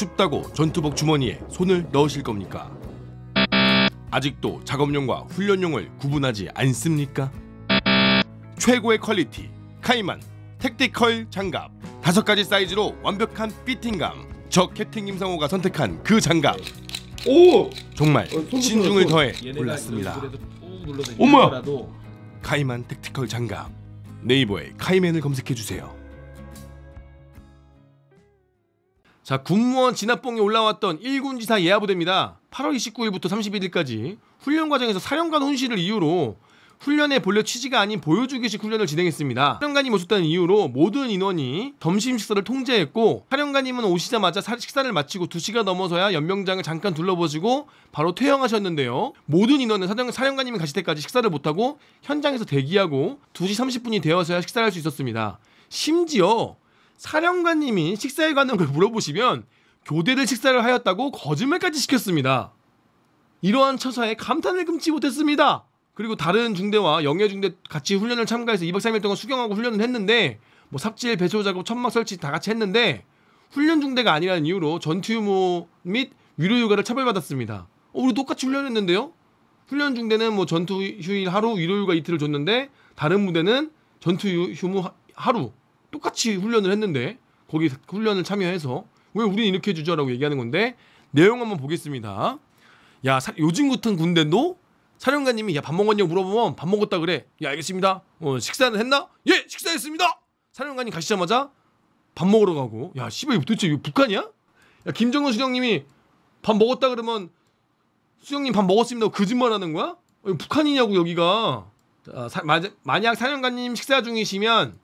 춥다고 전투복 주머니에 손을 넣으실 겁니까? 아직도 작업용과 훈련용을 구분하지 않습니까? 최고의 퀄리티 카이만 택티컬 장갑 다섯 가지 사이즈로 완벽한 피팅감 저 캡틴 김상호가 선택한 그 장갑 오 정말 어, 신중을 더해 골랐습니다 엄마 카이만 택티컬 장갑 네이버에 카이맨을 검색해 주세요. 자, 군무원 진압봉에 올라왔던 1군지사 예하부대입니다. 8월 29일부터 31일까지 훈련 과정에서 사령관 혼실을 이유로 훈련의 본래 취지가 아닌 보여주기식 훈련을 진행했습니다. 사령관이 모셨다는 이유로 모든 인원이 점심 식사를 통제했고 사령관님은 오시자마자 식사를 마치고 2시가 넘어서야 연명장을 잠깐 둘러보시고 바로 퇴영하셨는데요. 모든 인원은 사령, 사령관님이 가실 때까지 식사를 못하고 현장에서 대기하고 2시 30분이 되어서야 식사를 할 수 있었습니다. 심지어 사령관님이 식사에 관한 걸 물어보시면 교대를 식사를 하였다고 거짓말까지 시켰습니다. 이러한 처사에 감탄을 금치 못했습니다. 그리고 다른 중대와 영예중대 같이 훈련을 참가해서 2박 3일 동안 수경하고 훈련을 했는데 뭐 삽질, 배소 작업, 천막 설치 다 같이 했는데 훈련 중대가 아니라는 이유로 전투 유무 및 위로 휴가를 처벌받았습니다. 어, 우리 똑같이 훈련했는데요? 훈련 중대는 뭐 전투 휴일 하루, 위로 휴가 이틀을 줬는데 다른 무대는 전투 휴무 하루, 똑같이 훈련을 했는데 거기 훈련을 참여해서 왜우린 이렇게 해주죠라고 얘기하는 건데 내용 한번 보겠습니다. 야 요즘 같은 군대도 사령관님이 야밥 먹었냐 고 물어보면 밥 먹었다 그래. 야 알겠습니다. 어, 식사는 했나? 예 식사했습니다. 사령관님 가시자마자 밥 먹으러 가고 야 씨발 도대체 이거 북한이야? 야 김정은 수령님이 밥 먹었다 그러면 수령님 밥 먹었습니다 거짓말하는 그 거야? 북한이냐고 여기가 자, 사, 마, 만약 사령관님 식사 중이시면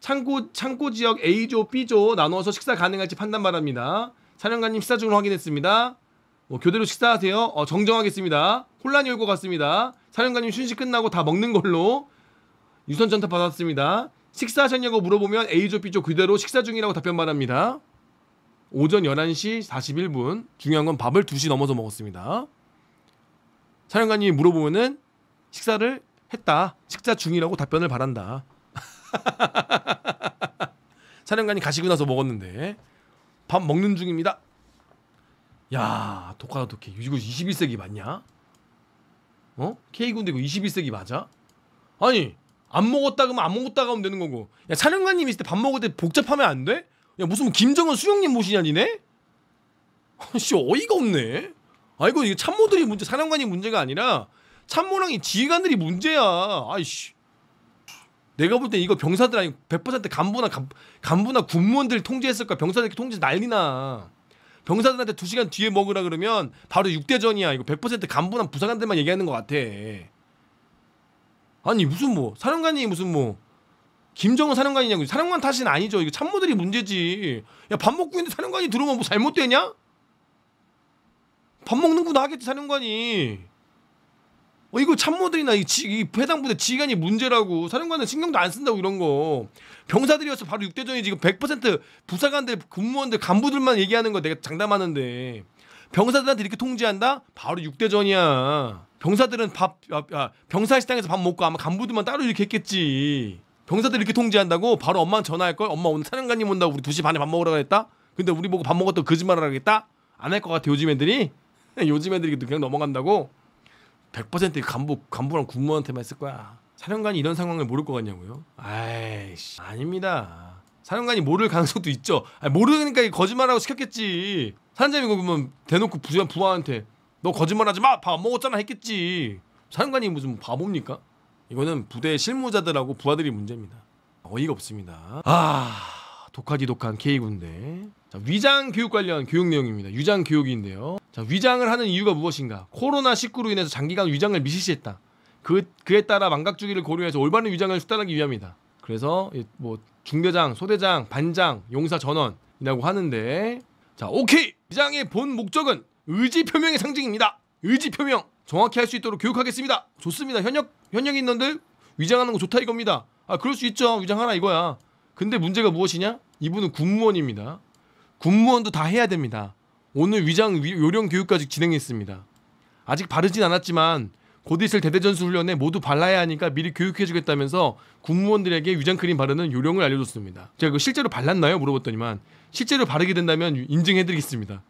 창고 창고 지역 A조, B조 나눠서 식사 가능할지 판단 바랍니다. 사령관님 식사 중 확인했습니다. 어, 교대로 식사하세요. 어, 정정하겠습니다. 혼란이 올 것 같습니다. 사령관님 순식 끝나고 다 먹는 걸로 유선 전탑 받았습니다. 식사하셨냐고 물어보면 A조, B조 그대로 식사 중이라고 답변 바랍니다. 오전 11시 41분 중요한 건 밥을 2시 넘어서 먹었습니다. 사령관님이 물어보면은 식사를 했다. 식사 중이라고 답변을 바란다. 사령관이 가시고 나서 먹었는데 밥 먹는 중입니다. 야 독하다 독해. 이거 21세기 맞냐? 어? K군데 이거 21세기 맞아? 아니 안 먹었다 그러면 안 먹었다 가면 되는 거고 야 사령관님 있을 때밥 먹을 때 복잡하면 안 돼? 야 무슨 김정은 수영님 모시냐 니네? 씨 어이가 없네 아이고 이게 참모들이 문제 사령관이 문제가 아니라 참모랑 이 지휘관들이 문제야 아이씨 내가 볼 때 이거 병사들 아니고 100% 간부나 간, 간부나 군무원들 통제했을 거야. 병사들 통제 난리나. 병사들한테 2시간 뒤에 먹으라 그러면 바로 6대전이야. 이거 100% 간부나 부사관들만 얘기하는 것 같아. 아니 무슨 뭐 사령관이 무슨 뭐 김정은 사령관이냐고 사령관 탓은 아니죠. 이거 참모들이 문제지. 야 밥 먹고 있는데 사령관이 들어오면 뭐 잘못되냐? 밥 먹는구나 하겠지 사령관이. 어, 이거 참모들이나 이, 지, 이 해당 부대 지휘관이 문제라고 사령관은 신경도 안 쓴다고 이런 거 병사들이어서 바로 육대전이 지금 100% 부사관들 근무원들 간부들만 얘기하는 거 내가 장담하는데 병사들한테 이렇게 통지한다 바로 육대전이야 병사들은 밥 아, 아, 병사 식당에서 밥 먹고 아마 간부들만 따로 이렇게 했겠지 병사들 이렇게 통지한다고 바로 엄마는 전화할 걸 엄마 오늘 사령관님 온다고 우리 2시 반에 밥 먹으라고 했다 근데 우리 보고 밥 먹었다고 거짓말을 하겠다 안할것 같아 요즘 애들이 요즘 애들이 그냥 넘어간다고 100% 간부 간부랑 군무원한테만 했을 거야. 사령관이 이런 상황을 모를 것 같냐고요? 아이씨 아닙니다. 사령관이 모를 가능성도 있죠. 아니, 모르니까 거짓말하고 시켰겠지. 사장님이 그러면 대놓고 부장 부하한테 너 거짓말하지 마. 밥 먹었잖아 했겠지. 사령관이 무슨 바보입니까? 이거는 부대 실무자들하고 부하들이 문제입니다. 어이가 없습니다. 아. 독하디 독한 K군대 자, 위장 교육 관련 교육 내용입니다 위장 교육인데요 자, 위장을 하는 이유가 무엇인가 코로나19로 인해서 장기간 위장을 미시시했다 그, 그에 따라 망각주기를 고려해서 올바른 위장을 수달하기 위함이다 그래서 뭐 중대장, 소대장, 반장, 용사 전원이라고 하는데 자 오케이! 위장의 본 목적은 의지 표명의 상징입니다 의지 표명 정확히 할 수 있도록 교육하겠습니다 좋습니다 현역 현역 이 있는데, 위장하는 거 좋다 이겁니다 아 그럴 수 있죠 위장하라 이거야 근데 문제가 무엇이냐? 이분은 군무원입니다. 군무원도 다 해야 됩니다. 오늘 위장 요령 교육까지 진행했습니다. 아직 바르진 않았지만 곧 있을 대대전수 훈련에 모두 발라야 하니까 미리 교육해주겠다면서 군무원들에게 위장크림 바르는 요령을 알려줬습니다. 제가 그 실제로 발랐나요? 물어봤더니만 실제로 바르게 된다면 인증해드리겠습니다.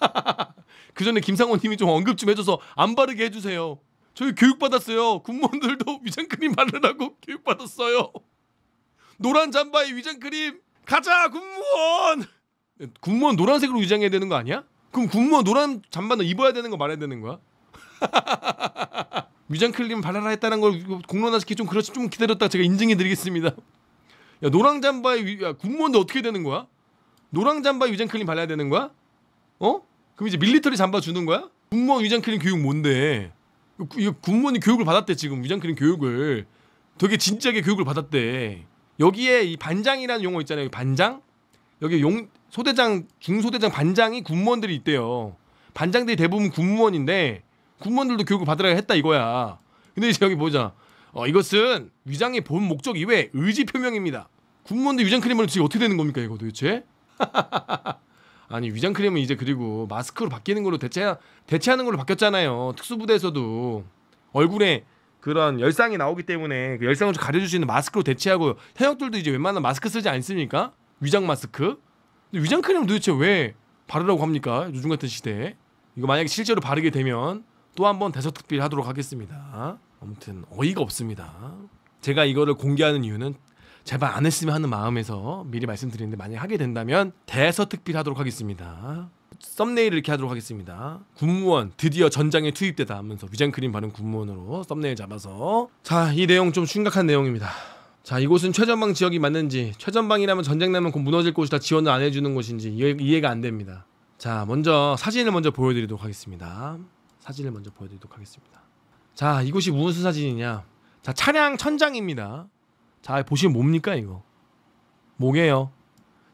그 전에 김상호님이 좀 언급 좀 해줘서 안 바르게 해주세요. 저희 교육받았어요. 군무원들도 위장크림 바르라고 교육받았어요. 노란 잠바에 위장크림 가자 군무원 군무원 노란색으로 위장해야 되는 거 아니야? 그럼 군무원 노란 잠바는 입어야 되는 거 말해야 되는 거야? 위장크림 발라라 했다는 걸 공론화시키 좀 그렇지 좀 기다렸다 제가 인증해드리겠습니다 야 노랑 잠바에 위, 야, 군무원도 어떻게 되는 거야? 노랑 잠바 위장크림 발라야 되는 거야? 어? 그럼 이제 밀리터리 잠바 주는 거야? 군무원 위장크림 교육 뭔데? 이 군무원이 교육을 받았대 지금 위장크림 교육을 되게 진지하게 교육을 받았대 여기에 이 반장이라는 용어 있잖아요. 반장 여기 용 소대장 중소대장 반장이 군무원들이 있대요. 반장들이 대부분 군무원인데 군무원들도 교육을 받으라 했다 이거야. 근데 이제 여기 보자. 어, 이것은 위장의 본 목적 이외 의지 표명입니다. 군무원들 위장 크림을 지금 어떻게 되는 겁니까 이거 도대체? 아니 위장 크림은 이제 그리고 마스크로 바뀌는 걸로 대체 대체하는 걸로 바뀌었잖아요. 특수부대에서도 얼굴에 그런 열상이 나오기 때문에 그 열상을 좀 가려줄 수 있는 마스크로 대체하고 현역들도 이제 웬만한 마스크 쓰지 않습니까? 위장 마스크. 근데 위장 크림 도대체 왜 바르라고 합니까? 요즘 같은 시대에. 이거 만약에 실제로 바르게 되면 또 한 번 대서특필 하도록 하겠습니다. 아무튼 어이가 없습니다. 제가 이거를 공개하는 이유는 제발 안 했으면 하는 마음에서 미리 말씀드리는데 만약 하게 된다면 대서특필 하도록 하겠습니다. 썸네일을 이렇게 하도록 하겠습니다. 군무원 드디어 전장에 투입되다 하면서 위장크림 바른 군무원으로 썸네일 잡아서 자 이 내용 좀 심각한 내용입니다. 자 이곳은 최전방 지역이 맞는지 최전방이라면 전쟁 나면 곧 무너질 곳이다 지원을 안 해주는 곳인지 이해, 가안 됩니다. 자 먼저 사진을 먼저 보여드리도록 하겠습니다. 사진을 먼저 보여드리도록 하겠습니다. 자 이곳이 무슨 사진이냐? 자 차량 천장입니다. 자 보시면 뭡니까 이거? 뭐게요?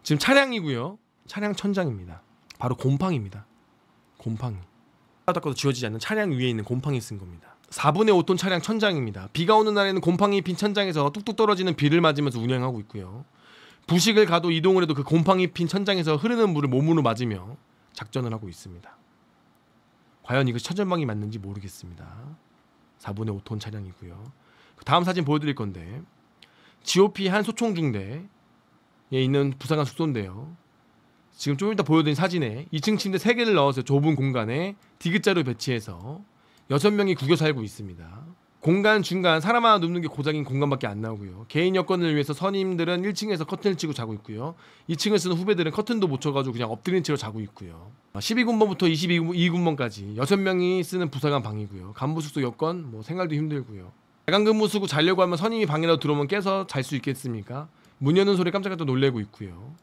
지금 차량이고요. 차량 천장입니다. 바로 곰팡입니다. 곰팡이. 닦아도 지워지지 않는 차량 위에 있는 곰팡이 쓴 겁니다. 4분의 5톤 차량 천장입니다. 비가 오는 날에는 곰팡이 핀 천장에서 뚝뚝 떨어지는 비를 맞으면서 운행하고 있고요. 부식을 가도 이동을 해도 그 곰팡이 핀 천장에서 흐르는 물을 몸으로 맞으며 작전을 하고 있습니다. 과연 이것이 천전망이 맞는지 모르겠습니다. 4분의 5톤 차량이고요. 그 다음 사진 보여드릴 건데 GOP 한 소총 중대에 있는 부상한 숙소인데요. 지금 좀 이따 보여드린 사진에 2층 침대 3개를 넣어서 좁은 공간에 디귿자로 배치해서 6명이 구겨 살고 있습니다. 공간 중간 사람 하나 눕는 게 고작인 공간밖에 안 나오고요. 개인 여건을 위해서 선임들은 1층에서 커튼을 치고 자고 있고요. 2층을 쓰는 후배들은 커튼도 못 쳐가지고 그냥 엎드린 채로 자고 있고요. 12군번부터 22군번까지 6명이 쓰는 부사관 방이고요. 간부 숙소 여건 뭐 생활도 힘들고요. 야간 근무 쓰고 자려고 하면 선임이 방에라도 들어오면 깨서 잘 수 있겠습니까? 문 여는 소리 깜짝깜짝 놀래고 있고요.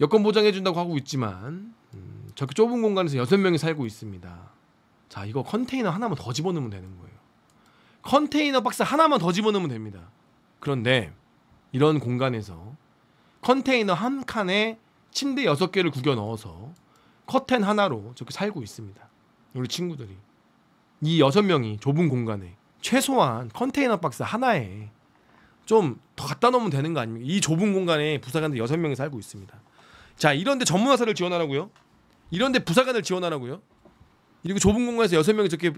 여권 보장해준다고 하고 있지만 음, 저렇게 좁은 공간에서 여섯 명이 살고 있습니다. 자 이거 컨테이너 하나만 더 집어넣으면 되는 거예요. 컨테이너 박스 하나만 더 집어넣으면 됩니다. 그런데 이런 공간에서 컨테이너 한 칸에 침대 여섯 개를 구겨 넣어서 커튼 하나로 저렇게 살고 있습니다. 우리 친구들이 이 여섯 명이 좁은 공간에 최소한 컨테이너 박스 하나에 좀 더 갖다 놓으면 되는 거 아닙니까? 이 좁은 공간에 부사관들 여섯 명이 살고 있습니다. 자 이런데 전문화사를 지원하라고요. 이런데 부사관을 지원하라고요. 그리고 좁은 공간에서 여섯 명이 저렇게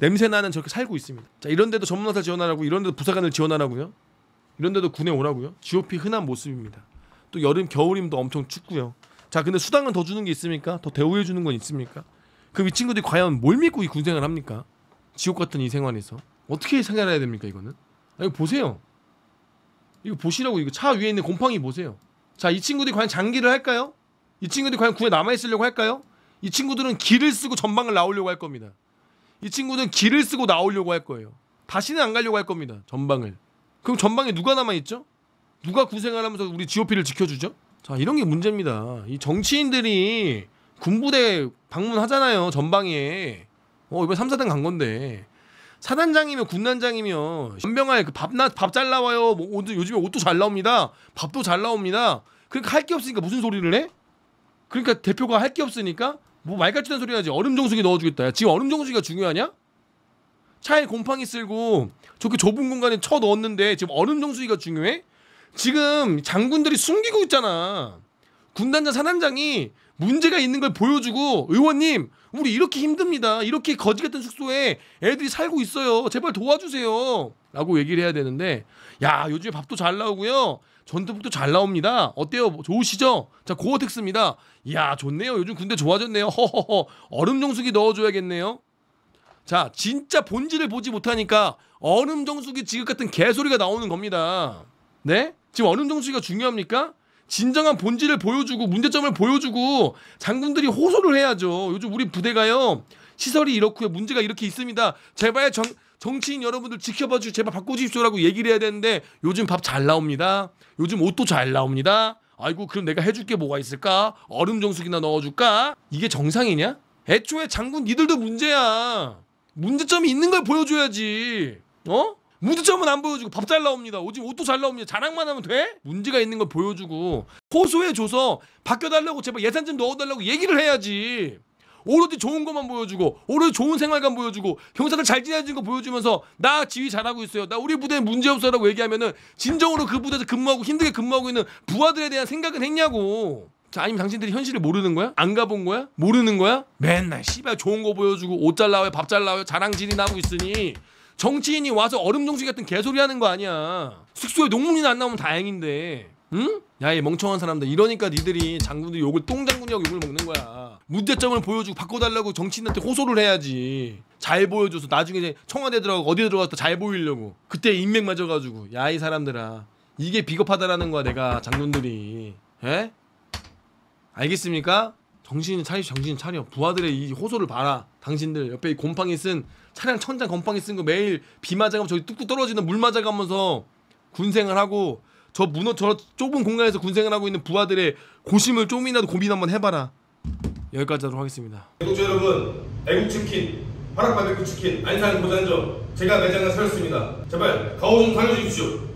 냄새 나는 저렇게 살고 있습니다. 자 이런데도 전문화사 지원하라고, 이런데도 부사관을 지원하라고요. 이런데도 군에 오라고요. GOP 흔한 모습입니다. 또 여름 겨울임도 엄청 춥고요. 자 근데 수당은 더 주는 게 있습니까? 더 대우해 주는 건 있습니까? 그럼 이 친구들이 과연 뭘 믿고 이 군생활 합니까? 지옥 같은 이 생활에서 어떻게 생활해야 됩니까 이거는? 아, 이거 보세요. 이거 보시라고 이거 차 위에 있는 곰팡이 보세요. 자, 이 친구들이 과연 장기를 할까요? 이 친구들이 과연 구에 남아 있으려고 할까요? 이 친구들은 길을 쓰고 전방을 나오려고 할 겁니다. 이 친구들은 길을 쓰고 나오려고 할 거예요. 다시는 안 가려고 할 겁니다. 전방을. 그럼 전방에 누가 남아 있죠? 누가 구생을 하면서 우리 GOP를 지켜주죠? 자, 이런 게 문제입니다. 이 정치인들이 군부대 방문하잖아요. 전방에. 어, 이번 3, 4단간 건데. 사단장이면군단장이면 연병아에 그밥밥잘 나와요. 뭐 옷, 요즘에 옷도 잘 나옵니다. 밥도 잘 나옵니다. 그러니까 할 게 없으니까 무슨 소리를 해? 그러니까 대표가 할 게 없으니까 뭐 말같지는 소리 하지. 얼음 정수기 넣어주겠다. 지금 얼음 정수기가 중요하냐? 차에 곰팡이 쓸고 저렇게 좁은 공간에 쳐 넣었는데 지금 얼음 정수기가 중요해? 지금 장군들이 숨기고 있잖아. 군단장 사단장이 문제가 있는 걸 보여주고 의원님 우리 이렇게 힘듭니다. 이렇게 거지 같은 숙소에 애들이 살고 있어요. 제발 도와주세요. 라고 얘기를 해야 되는데 야 요즘에 밥도 잘 나오고요. 전투복도 잘 나옵니다. 어때요? 좋으시죠? 자 고어텍스입니다. 야 좋네요. 요즘 군대 좋아졌네요. 허허허 얼음 정수기 넣어줘야겠네요. 자 진짜 본질을 보지 못하니까 얼음 정수기 지극 같은 개소리가 나오는 겁니다. 네? 지금 얼음 정수기가 중요합니까? 진정한 본질을 보여주고 문제점을 보여주고 장군들이 호소를 해야죠. 요즘 우리 부대가요. 시설이 이렇고요. 문제가 이렇게 있습니다. 제발 정, 정치인 여러분들 지켜봐 주시고 제발 바꿔주십시오라고 얘기를 해야 되는데 요즘 밥 잘 나옵니다. 요즘 옷도 잘 나옵니다. 아이고 그럼 내가 해줄 게 뭐가 있을까? 얼음 정수기나 넣어줄까? 이게 정상이냐? 애초에 장군 니들도 문제야. 문제점이 있는 걸 보여줘야지. 어? 무지점은안 보여주고 밥 잘 나옵니다. 오지 옷도 잘 나옵니다. 자랑만 하면 돼? 문제가 있는 걸 보여주고 호소해줘서 바뀌어달라고 제발 예산 좀 넣어달라고 얘기를 해야지. 오로지 좋은 것만 보여주고 오로지 좋은 생활감 보여주고 경사들 잘 지내는 거 보여주면서 나 지휘 잘하고 있어요. 나 우리 부대에 문제 없어라고 얘기하면은 진정으로 그 부대에서 근무하고 힘들게 근무하고 있는 부하들에 대한 생각은 했냐고. 자, 아니면 당신들이 현실을 모르는 거야? 안 가본 거야? 모르는 거야? 맨날 씨발 좋은 거 보여주고 옷 잘 나와요, 밥 잘 나와요, 자랑질이 나고 있으니 정치인이 와서 얼음 정식 같은 개소리 하는 거 아니야. 숙소에 녹물이나안 나오면 다행인데. 응? 야, 이 멍청한 사람들. 이러니까 니들이 장군들 욕을 똥장군이라고 욕을 먹는 거야. 문제점을 보여주고 바꿔달라고 정치인한테 호소를 해야지. 잘 보여줘서 나중에 청와대 들어가고 어디 들어갔다 잘 보이려고. 그때 인맥 맞아가지고. 야, 이 사람들아. 이게 비겁하다라는 거야, 내가. 장군들이. 에? 예? 알겠습니까? 정신이 차리, 정신 차려. 부하들의 이 호소를 봐라. 당신들 옆에 이 곰팡이 쓴 차량 천장 건빵이쓴 거 매일 비 맞아가면 저기 뚝뚝 떨어지는 물 맞아가면서 군생을 하고 저 문어 저 좁은 공간에서 군생을 하고 있는 부하들의 고심을 좀이라도 고민 한번 해봐라 여기까지 하도록 하겠습니다 애국자 여러분 애국치킨 화락바베큐 치킨 안산 고단점 제가 매장에 세웠습니다 제발 가오 좀 살려주십시오